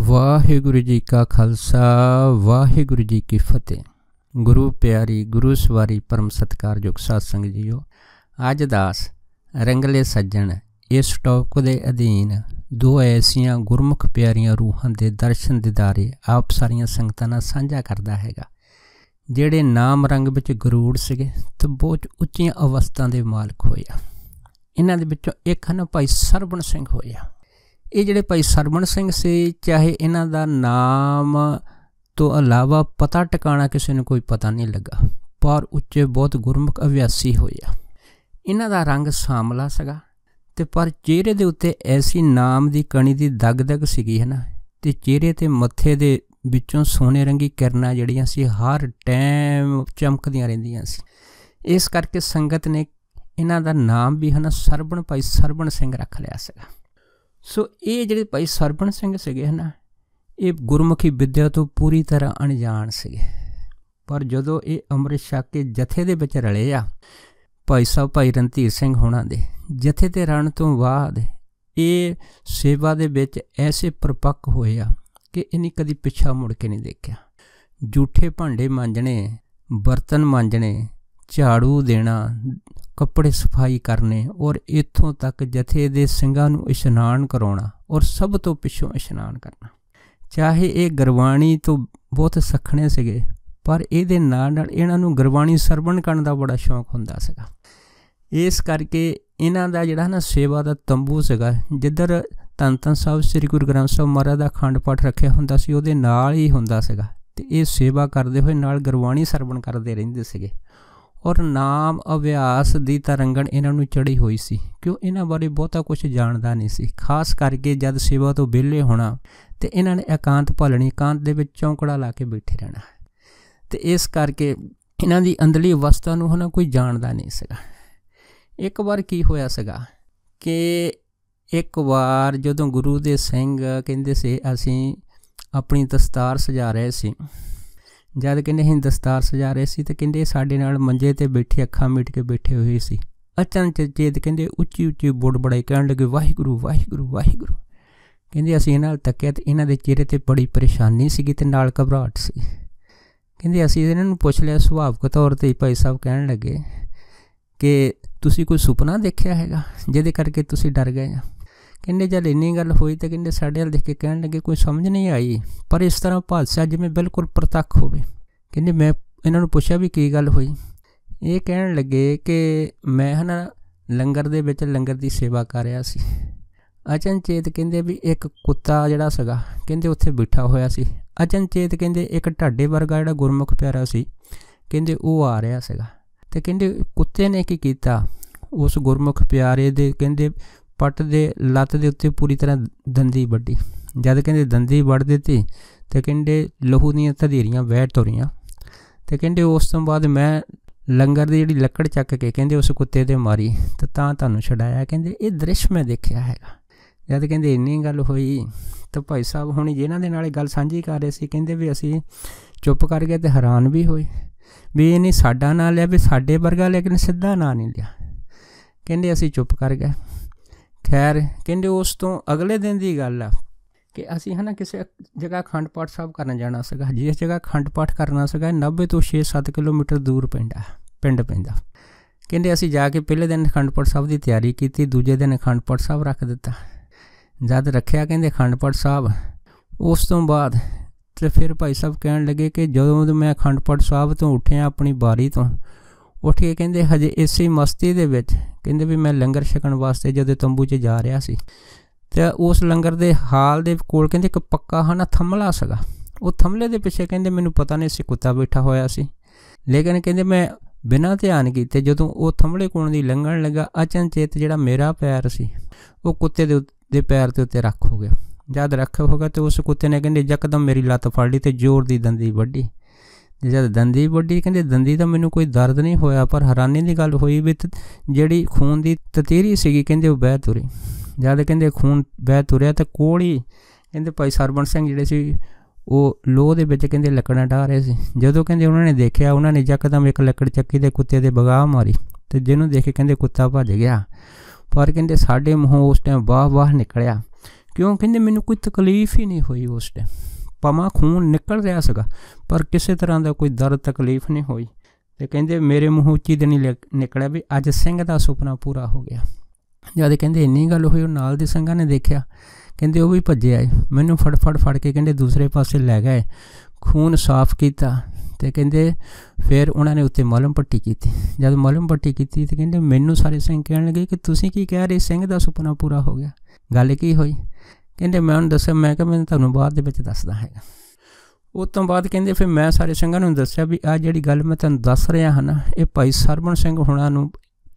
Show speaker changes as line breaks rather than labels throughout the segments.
ਵਾਹਿਗੁਰੂ ਜੀ ਕਾ ਖਾਲਸਾ ਵਾਹਿਗੁਰੂ ਜੀ ਕੀ ਫਤਿਹ ਗੁਰੂ ਪਿਆਰੀ ਗੁਰੂ ਸਵਾਰੀ ਪਰਮ ਸਤਕਾਰਯੋਗ ਸਾਧ ਸੰਗ ਜੀਓ ਅੱਜ ਦਾਸ ਰੰਗਲੇ ਸੱਜਣ ਇਸ ਟੌਪਿਕ ਦੇ ਅਧੀਨ ਦੋ ਐਸੀਆਂ ਗੁਰਮੁਖ ਪਿਆਰੀਆਂ ਰੂਹਾਂ ਦੇ ਦਰਸ਼ਨ ਦਿਦਾਰੇ ਆਪ ਸਾਰੀਆਂ ਸੰਗਤਾਂ ਨਾਲ ਸਾਂਝਾ ਕਰਦਾ ਹੈਗਾ ਜਿਹੜੇ ਨਾਮ ਰੰਗ ਵਿੱਚ ਗਰੂੜ ਸੀਗੇ ਤੇ ਬਹੁਤ ਉੱਚੀਆਂ ਅਵਸਥਾ ਦੇ ਮਾਲਕ ਹੋਇਆ ਇਹਨਾਂ ਦੇ ਵਿੱਚੋਂ ਇੱਕ ਹਨ ਭਾਈ ਸਰਵਣ ਸਿੰਘ ਹੋਇਆ ਇਹ ਜਿਹੜੇ ਭਾਈ ਸਰਵਣ ਸਿੰਘ ਸੀ ਚਾਹੇ ਇਹਨਾਂ ਦਾ ਨਾਮ ਤੋਂ ਇਲਾਵਾ ਪਤਾ ਟਿਕਾਣਾ ਕਿਸੇ ਨੂੰ ਕੋਈ ਪਤਾ ਨਹੀਂ ਲੱਗਾ ਪਰ ਉੱਚੇ ਬਹੁਤ ਗੁਰਮੁਖ ਅਭਿਆਸੀ ਹੋਇਆ ਇਹਨਾਂ ਦਾ ਰੰਗ ਸਾਮਲਾ ਸੀਗਾ ਤੇ ਪਰ ਚਿਹਰੇ ਦੇ ਉੱਤੇ ਐਸੀ ਨਾਮ ਦੀ ਕਣੀ ਦੀ ਦਗਦਗ ਸੀਗੀ ਹੈ ਤੇ ਚਿਹਰੇ ਤੇ ਮੱਥੇ ਦੇ ਵਿੱਚੋਂ ਸੋਨੇ ਰੰਗੀ ਕਿਰਨਾਂ ਜਿਹੜੀਆਂ ਸੀ ਹਰ ਟਾਈਮ ਚਮਕਦੀਆਂ ਰਹਿੰਦੀਆਂ ਸੀ ਇਸ ਕਰਕੇ ਸੰਗਤ ਨੇ ਇਹਨਾਂ ਦਾ ਨਾਮ ਵੀ ਹਨਾ ਸਰਬਣ ਭਾਈ ਸਰਬਣ ਸਿੰਘ ਰੱਖ ਲਿਆ ਸੀਗਾ ਸੋ ਇਹ ਜਿਹੜੇ ਭਾਈ ਸਰਪਣ ਸਿੰਘ ਸੀਗੇ ਹਨਾ ਇਹ ਗੁਰਮੁਖੀ ਵਿੱਦਿਆ ਤੋਂ ਪੂਰੀ ਤਰ੍ਹਾਂ ਅਣਜਾਣ ਸੀਗੇ ਪਰ ਜਦੋਂ ਇਹ ਅੰਮ੍ਰਿਤ ਛਕ ਕੇ ਜਥੇ ਦੇ ਵਿੱਚ ਰਲੇ ਆ ਭਾਈ ਸਾਹਿਬ ਭਾਈ ਰਣਧੀਰ ਸਿੰਘ ਹੋਣਾ ਦੇ ਜਥੇ ਤੇ ਰਣ ਤੋਂ ਬਾਅਦ ਇਹ ਸੇਵਾ ਦੇ ਵਿੱਚ ਐਸੇ ਪਰਪੱਕ ਹੋਏ ਆ ਕਿ ਇਹਨੇ ਕਦੀ ਪਿੱਛਾ ਮੁੜ ਕੇ ਨਹੀਂ ਦੇਖਿਆ ਝੂਠੇ ਭਾਂਡੇ ਮਾਂਜਣੇ ਬਰਤਨ ਮਾਂਜਣੇ ਝਾੜੂ ਦੇਣਾ ਕੱਪੜੇ ਸਫਾਈ ਕਰਨੇ ਔਰ ਇਥੋਂ ਤੱਕ ਜਥੇ ਦੇ ਸਿੰਘਾਂ ਨੂੰ ਇਸ਼ਨਾਨ ਕਰਾਉਣਾ ਔਰ ਸਭ ਤੋਂ ਪਿੱਛੋਂ ਇਸ਼ਨਾਨ ਕਰਨਾ ਚਾਹੇ ਇਹ ਗਰਵਾਣੀ ਤੋਂ ਬਹੁਤ ਸਖਣੇ ਸਿਗੇ ਪਰ ਇਹਦੇ ਨਾਲ ਨਾਲ ਇਹਨਾਂ ਨੂੰ ਗਰਵਾਣੀ ਸਰਵਣ ਕਰਨ ਦਾ ਬੜਾ ਸ਼ੌਂਕ ਹੁੰਦਾ ਸੀਗਾ ਇਸ ਕਰਕੇ ਇਹਨਾਂ ਦਾ ਜਿਹੜਾ ਨਾ ਸੇਵਾ ਦਾ ਤੰਬੂ ਸੀਗਾ ਜਿੱਧਰ ਧੰਨ ਧੰਨ ਸਾਹਿਬ ਸ੍ਰੀ ਗੁਰੂ ਗ੍ਰੰਥ ਸਾਹਿਬ ਮਹਾਰਾਜ ਦਾ ਅਖੰਡ ਪਾਠ ਰੱਖਿਆ ਹੁੰਦਾ ਸੀ ਉਹਦੇ ਨਾਲ ਹੀ ਹੁੰਦਾ ਸੀਗਾ ਤੇ ਇਹ ਸੇਵਾ ਕਰਦੇ ਹੋਏ ਨਾਲ ਗਰਵਾਣੀ ਸਰਵਣ ਕਰਦੇ ਰਹਿੰਦੇ ਸੀਗੇ ਔਰ ਨਾਮ ਅਭਿਆਸ ਦੀ ਤਰੰਗਣ ਇਹਨਾਂ ਨੂੰ ਚੜੀ ਹੋਈ ਸੀ ਕਿਉਂ ਇਹਨਾਂ ਬਾਰੇ ਬਹੁਤਾ ਕੁਝ ਜਾਣਦਾ ਨਹੀਂ ਸੀ ਖਾਸ ਕਰਕੇ ਜਦ ਸੇਵਾ ਤੋਂ ਵਿਹਲੇ ਹੋਣਾ ਤੇ ਇਹਨਾਂ ਨੇ ਇਕਾਂਤ ਭਲਣੀ ਇਕਾਂਤ ਦੇ ਵਿੱਚ ਚੌਂਕੜਾ ਲਾ ਕੇ ਬੈਠੇ ਰਹਿਣਾ ਤੇ ਇਸ ਕਰਕੇ ਇਹਨਾਂ ਦੀ ਅੰਦਰਲੀ ਅਵਸਥਾ ਨੂੰ ਹਨਾ ਕੋਈ ਜਾਣਦਾ ਨਹੀਂ ਸੀਗਾ ਇੱਕ ਵਾਰ ਕੀ ਹੋਇਆ ਸੀਗਾ ਕਿ ਇੱਕ ਵਾਰ ਜਦੋਂ ਗੁਰੂ ਦੇ ਸਿੰਘ ਕਹਿੰਦੇ ਸੀ ਅਸੀਂ ਆਪਣੀ ਦਸਤਾਰ ਸਜਾ ਰਹੇ ਸੀ ਜਦ ਕਹਿੰਦੇ ਅਸੀਂ ਦਸਤਾਰ ਸਜਾ ਰਹੇ ਸੀ ਤੇ ਕਹਿੰਦੇ ਸਾਡੇ ਨਾਲ ਮੰਜੇ ਤੇ ਬੈਠੇ ਅੱਖਾਂ ਮੀਟ ਕੇ ਬੈਠੇ ਹੋਏ ਸੀ ਅਚਨਚ ਚੇਤ ਕਹਿੰਦੇ ਉੱਚੀ ਉੱਚੀ ਬੜਬੜਾਈ ਕਰਨ ਲੱਗੇ ਵਾਹਿਗੁਰੂ ਵਾਹਿਗੁਰੂ ਵਾਹਿਗੁਰੂ ਕਹਿੰਦੇ ਅਸੀਂ ਇਹਨਾਂ ਨਾਲ ਤੱਕਿਆ ਤੇ ਇਹਨਾਂ ਦੇ ਚਿਹਰੇ ਤੇ ਬੜੀ ਪਰੇਸ਼ਾਨੀ ਸੀਗੀ ਤੇ ਨਾਲ ਘਬਰਾਹਟ ਸੀ ਕਹਿੰਦੇ ਅਸੀਂ ਇਹਨਾਂ ਨੂੰ ਪੁੱਛ ਲਿਆ ਸੁਭਾਵਕ ਤੌਰ ਤੇ ਭਾਈ ਸਾਹਿਬ ਕਹਿਣ ਲੱਗੇ ਕਿ ਤੁਸੀਂ ਕੋਈ ਸੁਪਨਾ ਦੇਖਿਆ ਹੈਗਾ ਜਿਹਦੇ ਕਰਕੇ ਤੁਸੀਂ ਡਰ ਗਏ ਆ ਕਹਿੰਦੇ ਜਦ ਇੰਨੀ ਗੱਲ ਹੋਈ ਤਾਂ ਕਹਿੰਦੇ ਸਾਡੇ ਵੱਲ ਦੇਖ ਕੇ ਕਹਿਣ ਲੱਗੇ ਕੋਈ ਸਮਝ ਨਹੀਂ ਆਈ ਪਰ ਇਸ ਤਰ੍ਹਾਂ ਭਾਸ਼ਾ ਜਿਵੇਂ ਬਿਲਕੁਲ ਪ੍ਰਤੱਖ ਹੋਵੇ ਕਹਿੰਦੇ ਮੈਂ ਇਹਨਾਂ ਨੂੰ ਪੁੱਛਿਆ ਵੀ ਕੀ ਗੱਲ ਹੋਈ ਇਹ ਕਹਿਣ ਲੱਗੇ ਕਿ ਮੈਂ ਹਨਾ ਲੰਗਰ ਦੇ ਵਿੱਚ ਲੰਗਰ ਦੀ ਸੇਵਾ ਕਰ ਰਿਹਾ ਸੀ ਅਚਨਚੇਤ ਕਹਿੰਦੇ ਵੀ ਇੱਕ ਕੁੱਤਾ ਜਿਹੜਾ ਸੀਗਾ ਕਹਿੰਦੇ ਉੱਥੇ ਬਿਠਾ ਹੋਇਆ ਸੀ ਅਚਨਚੇਤ ਕਹਿੰਦੇ ਇੱਕ ਢਾਡੇ ਵਰਗਾ ਜਿਹੜਾ ਗੁਰਮੁਖ ਪਿਆਰਾ ਸੀ ਕਹਿੰਦੇ ਉਹ ਆ ਰਿਹਾ ਸੀਗਾ ਤੇ ਕਹਿੰਦੇ ਕੁੱਤੇ ਨੇ ਕੀ ਕੀਤਾ ਉਸ ਗੁਰਮੁਖ ਪਿਆਰੇ ਦੇ ਕਹਿੰਦੇ ਪੱਟ ਦੇ ਲੱਤ ਦੇ ਉੱਤੇ ਪੂਰੀ ਤਰ੍ਹਾਂ ਦੰਦੀ ਵੱਢੀ ਜਦ ਕਹਿੰਦੇ ਦੰਦੀ ਵੱਢ ਦਿੱਤੀ ਤੇ ਕਹਿੰਦੇ ਲਹੂ ਦੀਆਂ ਧਧੀਰੀਆਂ ਵਹਿ ਤੁਰੀਆਂ ਤੇ ਕਹਿੰਦੇ ਉਸ ਤੋਂ ਬਾਅਦ ਮੈਂ ਲੰਗਰ ਦੀ ਜਿਹੜੀ ਲੱਕੜ ਚੱਕ ਕੇ ਕਹਿੰਦੇ ਉਸ ਕੁੱਤੇ ਤੇ ਮਾਰੀ ਤਾਂ ਤਾਂ ਤੁਹਾਨੂੰ ਛਡਾਇਆ ਕਹਿੰਦੇ ਇਹ ਦ੍ਰਿਸ਼ ਮੈਂ ਦੇਖਿਆ ਹੈਗਾ ਜਦ ਕਹਿੰਦੇ ਇੰਨੀ ਗੱਲ ਹੋਈ ਤਾਂ ਭਾਈ ਸਾਹਿਬ ਹੁਣ ਜਿਹਨਾਂ ਦੇ ਨਾਲ ਇਹ ਗੱਲ ਸਾਂਝੀ ਕਰ ਰਹੇ ਸੀ ਕਹਿੰਦੇ ਵੀ ਅਸੀਂ ਚੁੱਪ ਕਰ ਗਏ ਤੇ ਹੈਰਾਨ ਵੀ ਹੋਏ ਵੀ ਇਹ ਨਹੀਂ ਸਾਡਾ ਨਾਂ ਲਿਆ ਵੀ ਸਾਡੇ ਵਰਗਾ ਲੇਕਿਨ ਸਿੱਧਾ ਨਾਂ ਨਹੀਂ ਲਿਆ ਕਹਿੰਦੇ ਅਸੀਂ ਚੁੱਪ ਕਰ ਗਏ ਖੈਰ ਕਹਿੰਦੇ ਉਸ ਤੋਂ ਅਗਲੇ ਦਿਨ ਦੀ ਗੱਲ ਆ ਕਿ ਅਸੀਂ ਹਨਾ ਕਿਸੇ ਜਗ੍ਹਾ ਖੰਡ ਪਾਠ ਸਾਹਿਬ ਕਰਨ ਜਾਣਾ ਸੀਗਾ ਜਿਸ ਜਗ੍ਹਾ ਖੰਡ ਪਾਠ ਕਰਨਾ ਸੀਗਾ 90 ਤੋਂ 6-7 ਕਿਲੋਮੀਟਰ ਦੂਰ ਪਿੰਡਾ ਪਿੰਡ ਪੈਂਦਾ ਕਹਿੰਦੇ ਅਸੀਂ ਜਾ ਕੇ ਪਹਿਲੇ ਦਿਨ ਖੰਡ ਪਾਠ ਸਾਹਿਬ ਦੀ ਤਿਆਰੀ ਕੀਤੀ ਦੂਜੇ ਦਿਨ ਖੰਡ ਪਾਠ ਸਾਹਿਬ ਰੱਖ ਦਿੱਤਾ ਜਦ ਰੱਖਿਆ ਕਹਿੰਦੇ ਖੰਡ ਪਾਠ ਸਾਹਿਬ ਉਸ ਤੋਂ ਬਾਅਦ ਤੇ ਫਿਰ ਭਾਈ ਸਾਹਿਬ ਕਹਿਣ ਲੱਗੇ ਕਿ ਜਦੋਂ ਮੈਂ ਖੰਡ ਪਾਠ ਸਾਹਿਬ ਤੋਂ ਉੱਠਿਆ ਆਪਣੀ ਬਾਰੀ ਤੋਂ ਉੱਠ ਕੇ ਕਹਿੰਦੇ ਹਜੇ ਇਸੇ ਮਸਤੀ ਦੇ ਵਿੱਚ ਕਹਿੰਦੇ ਵੀ ਮੈਂ ਲੰਗਰ ਛਕਣ ਵਾਸਤੇ ਜਦੋਂ ਤੰਬੂ 'ਚ ਜਾ ਰਿਹਾ ਸੀ ਤੇ ਉਸ ਲੰਗਰ ਦੇ ਹਾਲ ਦੇ ਕੋਲ ਕਹਿੰਦੇ ਇੱਕ ਪੱਕਾ ਹਨਾ ਥੰਮਲਾ ਸੀਗਾ ਉਹ ਥੰਮਲੇ ਦੇ ਪਿੱਛੇ ਕਹਿੰਦੇ ਮੈਨੂੰ ਪਤਾ ਨਹੀਂ ਸੀ ਕੁੱਤਾ ਬੈਠਾ ਹੋਇਆ ਸੀ ਲੇਕਿਨ ਕਹਿੰਦੇ ਮੈਂ ਬਿਨਾਂ ਧਿਆਨ ਕੀਤੇ ਜਦੋਂ ਉਹ ਥੰਮਲੇ ਕੋਣ ਦੀ ਲੰਘਣ ਲੱਗਾ ਅਚਨਚੇਤ ਜਿਹੜਾ ਮੇਰਾ ਪੈਰ ਸੀ ਉਹ ਕੁੱਤੇ ਦੇ ਦੇ ਪੈਰ ਦੇ ਉੱਤੇ ਰੱਖ ਹੋ ਗਿਆ ਜਦ ਰੱਖ ਹੋਗਾ ਤੇ ਉਸ ਕੁੱਤੇ ਨੇ ਕਹਿੰਦੇ ਯਕਦਮ ਮੇਰੀ ਲੱਤ ਫੜ ਲਈ ਤੇ ਜ਼ੋਰ ਦੀ ਦੰਦੀ ਵੱਢੀ ਜਦ ਦੰਦੀ ਵੱਡੀ ਕਹਿੰਦੇ ਦੰਦੀ ਤਾਂ ਮੈਨੂੰ ਕੋਈ ਦਰਦ ਨਹੀਂ ਹੋਇਆ ਪਰ ਹੈਰਾਨੀ ਦੀ ਗੱਲ ਹੋਈ ਵੀ ਜਿਹੜੀ ਖੂਨ ਦੀ ਤਤੀਰੀ ਸੀਗੀ ਕਹਿੰਦੇ ਉਹ ਬਹਿ ਤੁਰੀ ਜਦ ਕਹਿੰਦੇ ਖੂਨ ਬਹਿ ਤੁਰਿਆ ਤਾਂ ਕੋੜੀ ਕਹਿੰਦੇ ਭਾਈ ਸਰਬਣ ਸਿੰਘ ਜਿਹੜੇ ਸੀ ਉਹ ਲੋਹ ਦੇ ਵਿੱਚ ਕਹਿੰਦੇ ਲੱਕੜਾਂ ਢਾ ਰਹੇ ਸੀ ਜਦੋਂ ਕਹਿੰਦੇ ਉਹਨਾਂ ਨੇ ਦੇਖਿਆ ਉਹਨਾਂ ਨੇ ਯਕਦਮ ਇੱਕ ਲੱਕੜ ਚੱਕੀ ਤੇ ਕੁੱਤੇ ਦੇ ਬਗਾਹ ਮਾਰੀ ਤੇ ਜਿਹਨੂੰ ਦੇਖ ਕੇ ਕਹਿੰਦੇ ਕੁੱਤਾ ਭੱਜ ਗਿਆ ਪਰ ਕਹਿੰਦੇ ਸਾਡੇ ਮੂੰਹੋਂ ਉਸ ਟਾਈਮ ਵਾਹ-ਵਾਹ ਨਿਕਲਿਆ ਕਿਉਂ ਕਹਿੰਦੇ ਮੈਨੂੰ ਕੋਈ ਤਕਲੀਫ ਹੀ ਨਹੀਂ ਹੋਈ ਉਸ ਟਾਈਮ ਪਮਾ ਖੂਨ ਨਿਕਲ ਰਿਹਾ ਸੀਗਾ ਪਰ ਕਿਸੇ ਤਰ੍ਹਾਂ ਦਾ ਕੋਈ ਦਰਦ ਤਕਲੀਫ ਨਹੀਂ ਹੋਈ ਤੇ ਕਹਿੰਦੇ ਮੇਰੇ ਮੂੰਹੋਂ ਉੱਚੀ ਦੇ ਨਹੀਂ ਨਿਕਲਿਆ ਵੀ ਅੱਜ ਸਿੰਘ ਦਾ ਸੁਪਨਾ ਪੂਰਾ ਹੋ ਗਿਆ ਜਦ ਕਹਿੰਦੇ ਇੰਨੀ ਗੱਲ ਹੋਈ ਉਹ ਨਾਲ ਦੇ ਸੰਗਾਂ ਨੇ ਦੇਖਿਆ ਕਹਿੰਦੇ ਉਹ ਵੀ ਭੱਜੇ ਆਏ ਮੈਨੂੰ ਫੜ ਫੜ ਫੜ ਕੇ ਕਹਿੰਦੇ ਦੂਸਰੇ ਪਾਸੇ ਲੈ ਗਏ ਖੂਨ ਸਾਫ਼ ਕੀਤਾ ਤੇ ਕਹਿੰਦੇ ਫਿਰ ਉਹਨਾਂ ਨੇ ਉੱਤੇ ਮਲਮ ਪੱਟੀ ਕੀਤੀ ਜਦ ਮਲਮ ਪੱਟੀ ਕੀਤੀ ਤੇ ਕਹਿੰਦੇ ਮੈਨੂੰ ਸਾਰੇ ਸਿੰਘ ਕਹਿਣ ਲੱਗੇ ਕਿ ਤੁਸੀਂ ਕੀ ਕਹਿ ਰਹੇ ਸਿੰਘ ਦਾ ਸੁਪਨਾ ਪੂਰਾ ਹੋ ਗਿਆ ਗੱਲ ਕੀ ਹੋਈ ਇਹਦੇ ਮੈਂ ਉਹਨੂੰ ਦੱਸਿਆ ਮੈਂ ਕਿ ਮੈਂ ਤੁਹਾਨੂੰ ਬਾਅਦ ਦੇ ਵਿੱਚ ਦੱਸਦਾ ਹੈਗਾ ਉਸ ਤੋਂ ਬਾਅਦ ਕਹਿੰਦੇ ਫਿਰ ਮੈਂ ਸਾਰੇ ਸਿੰਘਾਂ ਨੂੰ ਦੱਸਿਆ ਵੀ ਆ ਜਿਹੜੀ ਗੱਲ ਮੈਂ ਤੁਹਾਨੂੰ ਦੱਸ ਰਿਹਾ ਹਾਂ ਨਾ ਇਹ ਭਾਈ ਸਰਵਣ ਸਿੰਘ ਹੁਣਾਂ ਨੂੰ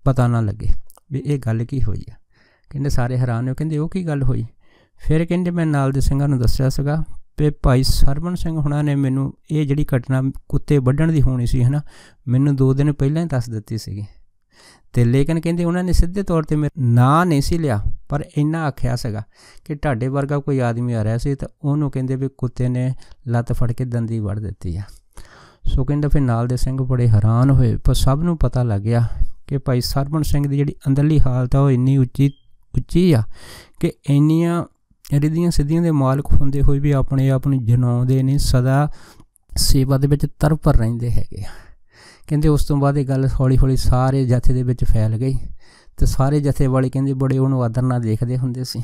ਪਤਾ ਨਾ ਲੱਗੇ ਵੀ ਇਹ ਗੱਲ ਕੀ ਹੋਈ ਆ ਕਹਿੰਦੇ ਸਾਰੇ ਹੈਰਾਨ ਹੋ ਕਹਿੰਦੇ ਉਹ ਕੀ ਗੱਲ ਹੋਈ ਫਿਰ ਕਹਿੰਦੇ ਮੈਂ ਨਾਲ ਦੇ ਸਿੰਘਾਂ ਨੂੰ ਦੱਸਿਆ ਸੀਗਾ ਤੇ ਭਾਈ ਸਰਵਣ ਸਿੰਘ ਹੁਣਾਂ ਨੇ ਮੈਨੂੰ ਇਹ ਜਿਹੜੀ ਘਟਨਾ ਕੁੱਤੇ ਵੱਢਣ ਦੀ ਹੋਣੀ ਸੀ ਹਨਾ ਮੈਨੂੰ 2 ਦਿਨ ਪਹਿਲਾਂ ਹੀ ਦੱਸ ਦਿੱਤੀ ਸੀਗੀ ਤੇ ਲੇਕਿਨ ਕਹਿੰਦੇ ਉਹਨਾਂ ਨੇ ਸਿੱਧੇ ਤੌਰ ਤੇ ਮੇਰਾ ਨਾਂ ਨਹੀਂ ਸੀ ਲਿਆ ਪਰ ਇੰਨਾ ਆਖਿਆ ਸੀਗਾ ਕਿ ਤੁਹਾਡੇ ਵਰਗਾ ਕੋਈ ਆਦਮੀ ਆ ਰਿਹਾ ਸੀ ਤਾਂ ਉਹਨੂੰ ਕਹਿੰਦੇ ਵੀ ਕੁੱਤੇ ਨੇ ਲੱਤ ਫੜ ਕੇ ਦੰਦੀ ਵੜ ਦਿੱਤੀ ਆ ਸੋ ਕਹਿੰਦਾ ਫਿਰ ਨਾਲ ਦੇ ਸਿੰਘ ਬੜੇ ਹੈਰਾਨ ਹੋਏ ਪਰ ਸਭ ਨੂੰ ਪਤਾ ਲੱਗ ਗਿਆ ਕਿ ਭਾਈ ਸਰਵਣ ਸਿੰਘ ਦੀ ਜਿਹੜੀ ਅੰਦਰਲੀ ਹਾਲਤ ਆ ਉਹ ਇੰਨੀ ਉੱਚੀ ਉੱਚੀ ਆ ਕਿ ਇੰਨੀਆਂ ਰਿਧੀਆਂ ਸਿੱਧੀਆਂ ਦੇ ਮਾਲਕ ਹੁੰਦੇ ਹੋਏ ਵੀ ਆਪਣੇ ਆਪ ਨੂੰ ਜਨਾਉਂਦੇ ਨਹੀਂ ਸਦਾ ਸੇਵਾ ਦੇ ਵਿੱਚ ਤਰਪਰ ਰਹਿੰਦੇ ਹੈਗੇ ਆ ਕਹਿੰਦੇ ਉਸ ਤੋਂ ਬਾਅਦ ਇਹ ਗੱਲ ਹੌਲੀ-ਹੌਲੀ ਸਾਰੇ ਜਥੇ ਦੇ ਵਿੱਚ ਫੈਲ ਗਈ ਤੇ ਸਾਰੇ ਜਥੇ ਵਾਲੇ ਕਹਿੰਦੇ ਬੜੇ ਉਹਨੂੰ ਆਦਰ ਨਾਲ ਦੇਖਦੇ ਹੁੰਦੇ ਸੀ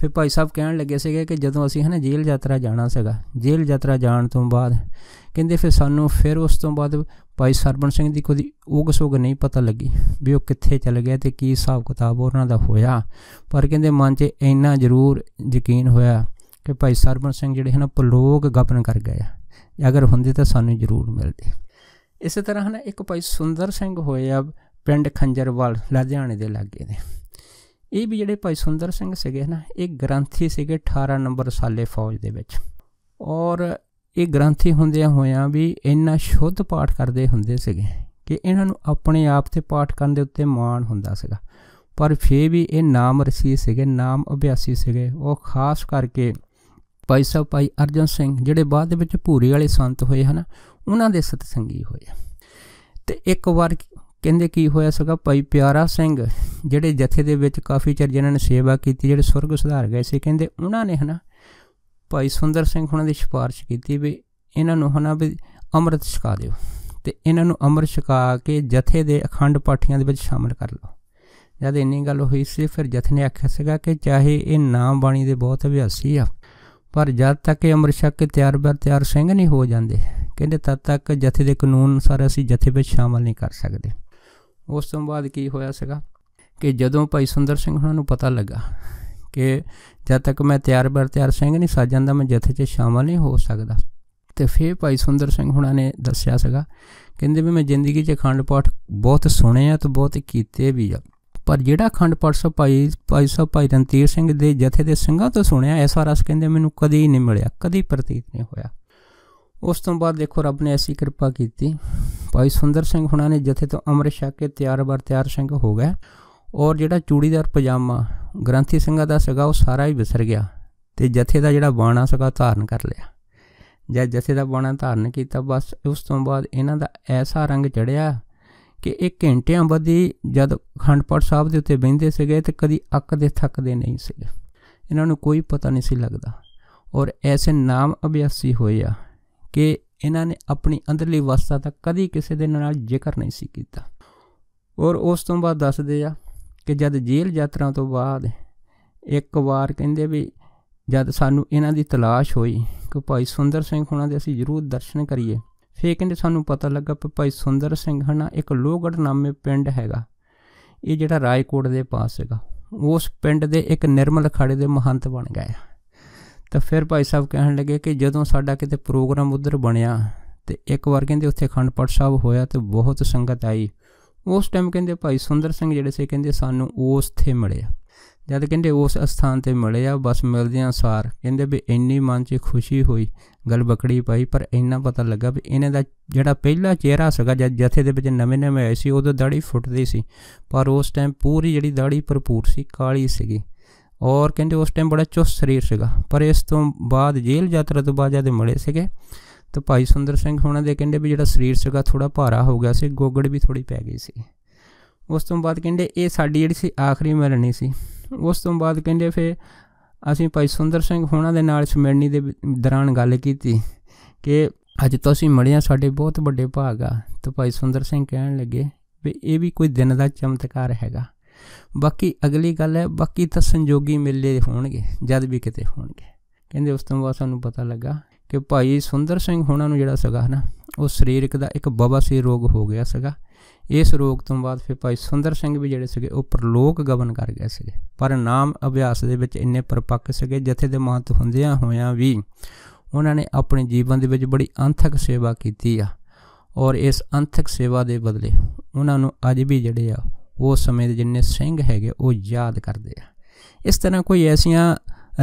ਫਿਰ ਭਾਈ ਸਾਹਿਬ ਕਹਿਣ ਲੱਗੇ ਸੀਗੇ ਕਿ ਜਦੋਂ ਅਸੀਂ ਹਨ ਜੇਲ੍ਹ ਯਾਤਰਾ ਜਾਣਾ ਸੀਗਾ ਜੇਲ੍ਹ ਯਾਤਰਾ ਜਾਣ ਤੋਂ ਬਾਅਦ ਕਹਿੰਦੇ ਫਿਰ ਸਾਨੂੰ ਫਿਰ ਉਸ ਤੋਂ ਬਾਅਦ ਭਾਈ ਸਰਬਣ ਸਿੰਘ ਦੀ ਕੋਈ ਉਗਸੋਗ ਨਹੀਂ ਪਤਾ ਲੱਗੀ ਵੀ ਉਹ ਕਿੱਥੇ ਚਲ ਗਿਆ ਤੇ ਕੀ ਹਿਸਾਬ ਕਿਤਾਬ ਉਹਨਾਂ ਦਾ ਹੋਇਆ ਪਰ ਕਹਿੰਦੇ ਮਨ 'ਚ ਇੰਨਾ ਜ਼ਰੂਰ ਯਕੀਨ ਹੋਇਆ ਕਿ ਭਾਈ ਸਰਬਣ ਸਿੰਘ ਜਿਹੜੇ ਹਨ ਪਰਲੋਕ ਗਪਨ ਕਰ ਗਏ ਅਗਰ ਹੁੰਦੇ ਤਾਂ ਸਾਨੂੰ ਜ਼ਰੂਰ ਮਿਲਦੇ ਇਸੇ ਤਰ੍ਹਾਂ ਹਨ ਇੱਕ ਭਾਈ ਸੁੰਦਰ ਸਿੰਘ ਹੋਏ ਆ ਪਿੰਡ ਖੰਜਰਵਾਲ ਲੁਧਿਆਣੇ ਦੇ ਲਾਗੇ ਨੇ ਇਹ ਵੀ ਜਿਹੜੇ ਭਾਈ ਸੁੰਦਰ ਸਿੰਘ ਸੀਗੇ ਨਾ ਇਹ ਗ੍ਰੰਥੀ ਸੀਗੇ 18 ਨੰਬਰ ਸਾਲੇ ਫੌਜ ਦੇ ਵਿੱਚ ਔਰ ਇਹ ਗ੍ਰੰਥੀ ਹੁੰਦਿਆਂ ਹੋਇਆਂ ਵੀ ਇੰਨਾ ਸ਼ੁੱਧ ਪਾਠ ਕਰਦੇ ਹੁੰਦੇ ਸੀਗੇ ਕਿ ਇਹਨਾਂ ਨੂੰ ਆਪਣੇ ਆਪ ਤੇ ਪਾਠ ਕਰਨ ਦੇ ਉੱਤੇ ਮਾਣ ਹੁੰਦਾ ਸੀਗਾ ਪਰ ਫੇ ਵੀ ਇਹ ਨਾਮ ਰਸੀ ਸੀਗੇ ਨਾਮ ਅਭਿਆਸੀ ਸੀਗੇ ਉਹ ਖਾਸ ਕਰਕੇ ਭਾਈ ਸਾਹਿਬ ਭਾਈ ਅਰਜਨ ਸਿੰਘ ਜਿਹੜੇ ਬਾਅਦ ਦੇ ਵਿੱਚ ਭੂਰੀ ਵਾਲੇ ਸੰਤ ਹੋਏ ਹਨ ਉਹਨਾਂ ਦੇ ਸਤਸੰਗੀ ਹੋਏ ਤੇ ਇੱਕ ਵਾਰ ਕਹਿੰਦੇ ਕੀ ਹੋਇਆ ਸੀਗਾ ਭਾਈ ਪਿਆਰਾ ਸਿੰਘ ਜਿਹੜੇ ਜਥੇ ਦੇ ਵਿੱਚ ਕਾਫੀ ਚਿਰ ਜਿਨ੍ਹਾਂ ਨੇ ਸੇਵਾ ਕੀਤੀ ਜਿਹੜੇ ਸੁਰਗ ਸੁਧਾਰ ਗਏ ਸੀ ਕਹਿੰਦੇ ਉਹਨਾਂ ਨੇ ਹਨਾ ਭਾਈ ਸੁੰਦਰ ਸਿੰਘ ਉਹਨਾਂ ਦੀ ਸਿਫਾਰਿਸ਼ ਕੀਤੀ ਵੀ ਇਹਨਾਂ ਨੂੰ ਹਨਾ ਵੀ ਅੰਮ੍ਰਿਤ ਛਕਾ ਦਿਓ ਤੇ ਇਹਨਾਂ ਨੂੰ ਅੰਮ੍ਰਿਤ ਛਕਾ ਕੇ ਜਥੇ ਦੇ ਅਖੰਡ ਪਾਠੀਆਂ ਦੇ ਵਿੱਚ ਸ਼ਾਮਲ ਕਰ ਲਓ ਜਦ ਇੰਨੀ ਗੱਲ ਹੋਈ ਸੀ ਫਿਰ ਜਥੇ ਨੇ ਆਖਿਆ ਸੀਗਾ ਕਿ ਚਾਹੇ ਇਹ ਨਾਮ ਬਾਣੀ ਦੇ ਬਹੁਤ ਅਭਿਆਸੀ ਆ ਪਰ ਜਦ ਤੱਕ ਇਹ ਅੰਮ੍ਰਿਤ ਛਕ ਕੇ ਤਿਆਰ ਬਰ ਤਿਆਰ ਸਿੰਘ ਨਹੀਂ ਹੋ ਜਾਂਦੇ ਕਹਿੰਦੇ ਤਦ ਤੱਕ ਜਥੇ ਦੇ ਕਾਨੂੰਨ ਸਾਰੇ ਅਸੀਂ ਜਥੇ ਵਿੱਚ ਸ਼ਾਮਲ ਨਹੀਂ ਕਰ ਸਕਦੇ ਉਸ ਤੋਂ ਬਾਅਦ ਕੀ ਹੋਇਆ ਸੀਗਾ ਕਿ ਜਦੋਂ ਭਾਈ ਸੁੰਦਰ ਸਿੰਘ ਉਹਨਾਂ ਨੂੰ ਪਤਾ ਲੱਗਾ ਕਿ ਜਦ ਤੱਕ ਮੈਂ ਤਿਆਰ ਬਰ ਤਿਆਰ ਸਿੰਘ ਨਹੀਂ ਸਾਜਣ ਦਾ ਮੈਂ ਜਥੇ 'ਚ ਸ਼ਾਮਲ ਨਹੀਂ ਹੋ ਸਕਦਾ ਤੇ ਫਿਰ ਭਾਈ ਸੁੰਦਰ ਸਿੰਘ ਹੁਣਾਂ ਨੇ ਦੱਸਿਆ ਸੀਗਾ ਕਹਿੰਦੇ ਵੀ ਮੈਂ ਜ਼ਿੰਦਗੀ 'ਚ ਅਖੰਡ ਪਾਠ ਬਹੁਤ ਸੁਣੇ ਆ ਤੇ ਬਹੁਤ ਕੀਤੇ ਵੀ ਆ ਪਰ ਜਿਹੜਾ ਅਖੰਡ ਪਾਠ ਸਾਹਿਬ ਭਾਈ ਭਾਈ ਸਾਹਿਬ ਭਾਈ ਰਣਧੀਰ ਸਿੰਘ ਦੇ ਜਥੇ ਦੇ ਸਿੰਘਾਂ ਤੋਂ ਸੁਣਿਆ ਐਸਾ ਰਸ ਕਹਿੰਦੇ ਮੈਨੂੰ ਕਦੀ ਨਹੀਂ ਮਿਲਿਆ ਕਦੀ ਪ੍ਰਤੀਤ ਨਹੀਂ ਹੋਇਆ ਉਸ ਤੋਂ ਬਾਅਦ ਦੇਖੋ ਰੱਬ ਨੇ ਐਸੀ ਕਿਰਪਾ ਕੀਤੀ ਭਾਈ ਸੁੰਦਰ ਸਿੰਘ ਹੁਣਾਂ ਨੇ ਜਥੇ ਤੋਂ ਅੰਮ੍ਰਿਤ ਛਕ ਕੇ ਤਿਆਰ ਬਰ ਤਿਆਰ ਸਿੰਘ ਹੋ ਗਏ ਔਰ ਜਿਹੜਾ ਚੂੜੀਦਾਰ ਪਜਾਮਾ ਗ੍ਰੰਥੀ ਸਿੰਘਾ ਦਾ ਸੀਗਾ ਉਹ ਸਾਰਾ ਹੀ ਵਿਸਰ ਗਿਆ ਤੇ ਜਥੇ ਦਾ ਜਿਹੜਾ ਬਾਣਾ ਸੀਗਾ ਧਾਰਨ ਕਰ ਲਿਆ ਜਦ ਜਥੇ ਦਾ ਬਾਣਾ ਧਾਰਨ ਕੀਤਾ ਬਸ ਉਸ ਤੋਂ ਬਾਅਦ ਇਹਨਾਂ ਦਾ ਐਸਾ ਰੰਗ ਚੜਿਆ ਕਿ ਇਹ ਘੰਟਿਆਂ ਬੱਧੀ ਜਦ ਖੰਡਪੜ ਸਾਹਿਬ ਦੇ ਉੱਤੇ ਬੈੰਦੇ ਸੀਗੇ ਤੇ ਕਦੀ ਦੇ ਥੱਕਦੇ ਨਹੀਂ ਸੀਗੇ ਇਹਨਾਂ ਨੂੰ ਕੋਈ ਪਤਾ ਨਹੀਂ ਸੀ ਲੱਗਦਾ ਔਰ ਐਸੇ ਨਾਮ ਅਭਿਆਸੀ ਹੋਏ ਆ ਕਿ ਇਹਨਾਂ ਨੇ ਆਪਣੀ ਅੰਦਰਲੀ ਵਸਤਾ ਦਾ ਕਦੀ ਕਿਸੇ ਦੇ ਨਾਲ ਜ਼ਿਕਰ ਨਹੀਂ ਸੀ ਕੀਤਾ ਔਰ ਉਸ ਤੋਂ ਬਾਅਦ ਦੱਸਦੇ ਆ ਕਿ ਜਦ ਜੇਲ੍ਹ ਯਾਤਰਾ ਤੋਂ ਬਾਅਦ ਇੱਕ ਵਾਰ ਕਹਿੰਦੇ ਵੀ ਜਦ ਸਾਨੂੰ ਇਹਨਾਂ ਦੀ ਤਲਾਸ਼ ਹੋਈ ਕਿ ਭਾਈ ਸੁੰਦਰ ਸਿੰਘ ਹੁਣਾਂ ਦੇ ਅਸੀਂ ਜ਼ਰੂਰ ਦਰਸ਼ਨ ਕਰੀਏ ਫੇਰ ਕਹਿੰਦੇ ਸਾਨੂੰ ਪਤਾ ਲੱਗਾ ਕਿ ਭਾਈ ਸੁੰਦਰ ਸਿੰਘ ਹਨਾ ਇੱਕ ਲੋਹਗੜ ਨਾਮੇ ਪਿੰਡ ਹੈਗਾ ਇਹ ਜਿਹੜਾ ਰਾਏਕੋਟ ਦੇ ਪਾਸ ਹੈਗਾ ਉਸ ਪਿੰਡ ਦੇ ਇੱਕ ਨਿਰਮਲ ਅਖਾੜੇ ਦੇ ਮਹੰਤ ਬਣ ਗਏ ਤਾਂ ਫਿਰ ਭਾਈ ਸਾਹਿਬ ਕਹਿਣ ਲੱਗੇ ਕਿ ਜਦੋਂ ਸਾਡਾ ਕਿਤੇ ਪ੍ਰੋਗਰਾਮ ਉਧਰ ਬਣਿਆ ਤੇ ਇੱਕ ਵਾਰ ਕਹਿੰਦੇ ਉੱਥੇ ਅਖੰਡ ਪਾਠ ਸਾਹਿਬ ਹੋਇਆ ਤੇ ਬਹੁਤ ਸੰਗਤ ਆਈ ਉਸ ਟਾਈਮ ਕਹਿੰਦੇ ਭਾਈ ਸੁੰਦਰ ਸਿੰਘ ਜਿਹੜੇ ਸੀ ਕਹਿੰਦੇ ਸਾਨੂੰ ਉਸ ਥੇ ਮਿਲੇ ਜਦ ਕਹਿੰਦੇ ਉਸ ਸਥਾਨ ਤੇ ਮਿਲੇ ਆ ਬਸ ਮਿਲਦਿਆਂ ਸਾਰ ਕਹਿੰਦੇ ਵੀ ਇੰਨੀ ਮਨ 'ਚ ਖੁਸ਼ੀ ਹੋਈ ਗੱਲ ਬਕੜੀ ਪਾਈ ਪਰ ਇੰਨਾ ਪਤਾ ਲੱਗਾ ਵੀ ਇਹਨਾਂ ਦਾ ਜਿਹੜਾ ਪਹਿਲਾ ਚਿਹਰਾ ਸੀਗਾ ਜਦ ਜਥੇ ਦੇ ਵਿੱਚ ਨਵੇਂ ਨਵੇਂ ਆਏ ਸੀ ਉਹਦੇ ਦਾੜੀ ਫੁੱਟਦੀ ਸੀ ਪਰ ਉਸ ਟਾਈਮ ਪੂਰੀ ਜਿਹੜੀ ਦਾੜੀ ਭਰਪੂਰ ਸੀ ਕਾਲੀ ਸੀਗੀ ਔਰ ਕਹਿੰਦੇ ਉਸ ਟਾਈਮ ਬੜਾ ਚੁਸਤ ਸਰੀਰ ਸੀਗਾ ਪਰ ਇਸ ਤੋਂ ਬਾਅਦ ਜੇਲ੍ਹ ਯਾਤਰਾ ਤੋਂ ਬਾਅਦ ਜਦ ਮੜੇ ਸੀਗੇ ਤਾਂ ਭਾਈ ਸੁੰਦਰ ਸਿੰਘ ਹੁਣਾਂ ਦੇ ਕਹਿੰਦੇ ਵੀ ਜਿਹੜਾ ਸਰੀਰ ਸੀਗਾ ਥੋੜਾ ਭਾਰਾ ਹੋ ਗਿਆ ਸੀ ਗੋਗੜ ਵੀ ਥੋੜੀ ਪੈ ਗਈ ਸੀ ਉਸ ਤੋਂ ਬਾਅਦ ਕਹਿੰਦੇ ਇਹ ਸਾਡੀ ਜਿਹੜੀ ਸੀ ਆਖਰੀ ਮਿਲਣੀ ਸੀ ਉਸ ਤੋਂ ਬਾਅਦ ਕਹਿੰਦੇ ਫੇ ਅਸੀਂ ਭਾਈ ਸੁੰਦਰ ਸਿੰਘ ਹੁਣਾਂ ਦੇ ਨਾਲ ਸਮੇੜਨੀ ਦੇ ਦੌਰਾਨ ਗੱਲ ਕੀਤੀ ਕਿ ਅੱਜ ਤੁਸੀਂ ਮੜਿਆ ਸਾਡੇ ਬਹੁਤ ਵੱਡੇ ਭਾਗ ਆ ਤਾਂ ਭਾਈ ਸੁੰਦਰ ਸਿੰਘ ਕਹਿਣ ਲੱਗੇ ਵੀ ਇਹ ਵੀ ਕੋਈ ਦਿਨ ਦਾ ਚਮਤਕਾਰ ਹੈਗਾ ਬਾਕੀ ਅਗਲੀ ਗੱਲ ਹੈ ਬਾਕੀ ਤਾਂ ਸੰਜੋਗੀ ਮਿਲੇ ਹੋਣਗੇ ਜਦ ਵੀ ਕਿਤੇ ਹੋਣਗੇ ਕਹਿੰਦੇ ਉਸ ਤੋਂ ਬਾਅਦ ਸਾਨੂੰ ਪਤਾ ਲੱਗਾ ਕਿ ਭਾਈ ਸੁੰਦਰ ਸਿੰਘ ਹੋਣਾ ਨੂੰ ਜਿਹੜਾ ਸਗਾ ਨਾ ਉਹ ਸਰੀਰਕ ਦਾ ਇੱਕ ਬਵਾਸੀਰ ਰੋਗ ਹੋ ਗਿਆ ਸਗਾ ਇਸ ਰੋਗ ਤੋਂ ਬਾਅਦ ਫਿਰ ਭਾਈ ਸੁੰਦਰ ਸਿੰਘ ਵੀ ਜਿਹੜੇ ਸੀਗੇ ਉਹ ਪ੍ਰਲੋਕ ਗਵਨ ਕਰ ਗਏ ਸੀਗੇ ਪਰ ਨਾਮ ਅਭਿਆਸ ਦੇ ਵਿੱਚ ਇੰਨੇ ਪਰਪੱਕ ਸੀਗੇ ਜਥੇ ਦੇ ਮਹੰਤ ਹੁੰਦਿਆਂ ਹੋਇਆਂ ਵੀ ਉਹਨਾਂ ਨੇ ਆਪਣੇ ਜੀਵਨ ਦੇ ਵਿੱਚ ਬੜੀ ਅੰਥਕ ਸੇਵਾ ਕੀਤੀ ਆ ਔਰ ਇਸ ਅੰਥਕ ਸੇਵਾ ਦੇ ਬਦਲੇ ਉਹਨਾਂ ਨੂੰ ਅੱਜ ਵੀ ਜਿਹੜੇ ਆ ਉਹ ਸਮੇਂ ਦੇ ਜਿੰਨੇ ਸਿੰਘ ਹੈਗੇ ਉਹ ਯਾਦ ਕਰਦੇ ਆ ਇਸ ਤਰ੍ਹਾਂ ਕੋਈ ਐਸੀਆਂ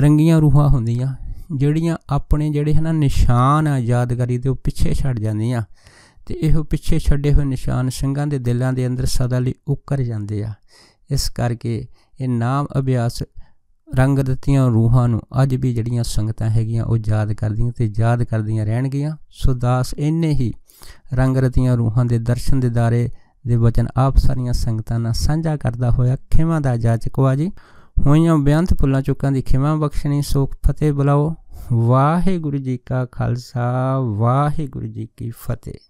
ਰੰਗੀਆਂ ਰੂਹਾਂ ਹੁੰਦੀਆਂ ਜਿਹੜੀਆਂ ਆਪਣੇ ਜਿਹੜੇ ਹਨ ਨਿਸ਼ਾਨ ਆ ਯਾਦਗਾਰੀ ਦੇ ਉਹ ਪਿੱਛੇ ਛੱਡ ਜਾਂਦੀਆਂ ਤੇ ਇਹੋ ਪਿੱਛੇ ਛੱਡੇ ਹੋਏ ਨਿਸ਼ਾਨ ਸਿੰਘਾਂ ਦੇ ਦਿਲਾਂ ਦੇ ਅੰਦਰ ਸਦਾ ਲਈ ਉੱਕਰ ਜਾਂਦੇ ਆ ਇਸ ਕਰਕੇ ਇਹ ਨਾਮ ਅਭਿਆਸ ਰੰਗ ਦਿੱਤੀਆਂ ਰੂਹਾਂ ਨੂੰ ਅੱਜ ਵੀ ਜਿਹੜੀਆਂ ਸੰਗਤਾਂ ਹੈਗੀਆਂ ਉਹ ਯਾਦ ਕਰਦੀਆਂ ਤੇ ਯਾਦ ਕਰਦੀਆਂ ਰਹਿਣਗੀਆਂ ਸੋ ਦਾਸ ਇੰਨੇ ਹੀ ਰੰਗ ਰਤੀਆਂ ਰੂਹਾਂ ਦੇ ਦਰਸ਼ਨ ਦੇ ਦਾਰੇ ਦੇ ਵਚਨ ਆਪ ਸਾਰੀਆਂ ਸੰਗਤਾਂ ਨਾਲ ਸਾਂਝਾ ਕਰਦਾ ਹੋਇਆ ਖਿਮਾ ਦਾ ਜਾਚਕ ਵਾਜੀ ਹੋਈਆਂ ਬੇਅੰਤ ਪੁੱਲਾਂ ਚੁੱਕਾਂ ਦੀ ਖਿਮਾ ਬਖਸ਼ਣੀ ਸੋਖ ਫਤਿਹ ਬੁਲਾਓ ਵਾਹਿਗੁਰੂ ਜੀ ਕਾ ਖਾਲਸਾ ਵਾਹਿਗੁਰੂ ਜੀ ਕੀ ਫਤਿਹ